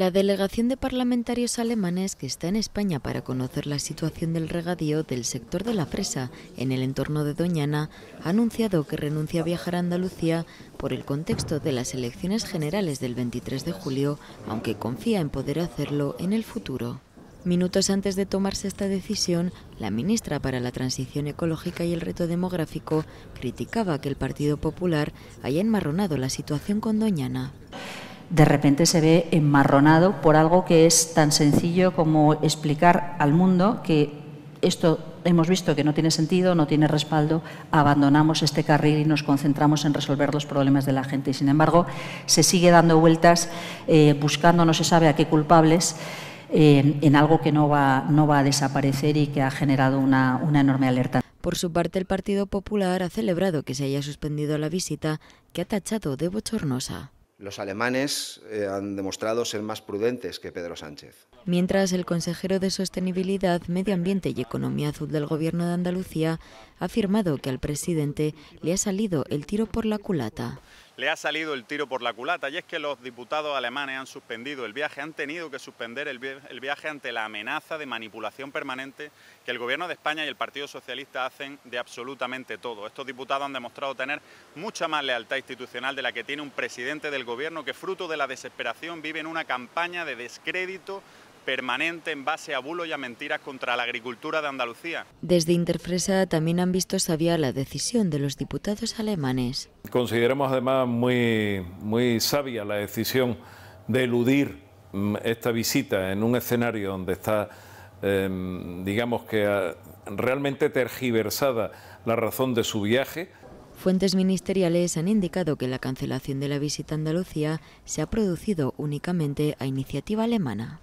La delegación de parlamentarios alemanes que está en España para conocer la situación del regadío del sector de la fresa en el entorno de Doñana ha anunciado que renuncia a viajar a Andalucía por el contexto de las elecciones generales del 23 de julio, aunque confía en poder hacerlo en el futuro. Minutos antes de tomarse esta decisión, la ministra para la Transición Ecológica y el Reto Demográfico criticaba que el Partido Popular haya enmarronado la situación con Doñana de repente se ve enmarronado por algo que es tan sencillo como explicar al mundo que esto hemos visto que no tiene sentido, no tiene respaldo, abandonamos este carril y nos concentramos en resolver los problemas de la gente. Y sin embargo, se sigue dando vueltas eh, buscando no se sabe a qué culpables eh, en algo que no va, no va a desaparecer y que ha generado una, una enorme alerta. Por su parte, el Partido Popular ha celebrado que se haya suspendido la visita que ha tachado de bochornosa. Los alemanes eh, han demostrado ser más prudentes que Pedro Sánchez. Mientras el consejero de Sostenibilidad, Medio Ambiente y Economía Azul del Gobierno de Andalucía ha afirmado que al presidente le ha salido el tiro por la culata le ha salido el tiro por la culata y es que los diputados alemanes han suspendido el viaje, han tenido que suspender el, viaje ante la amenaza de manipulación permanente que el Gobierno de España y el Partido Socialista hacen de absolutamente todo. Estos diputados han demostrado tener mucha más lealtad institucional de la que tiene un presidente del Gobierno que fruto de la desesperación vive en una campaña de descrédito permanente en base a bulos y a mentiras contra la agricultura de Andalucía. Desde Interfresa también han visto sabia la decisión de los diputados alemanes. Consideramos además muy, muy sabia la decisión de eludir mm, esta visita en un escenario donde está, em, digamos que ah, realmente tergiversada la razón de su viaje. Fuentes ministeriales han indicado que la cancelación de la visita a Andalucía se ha producido únicamente a iniciativa alemana.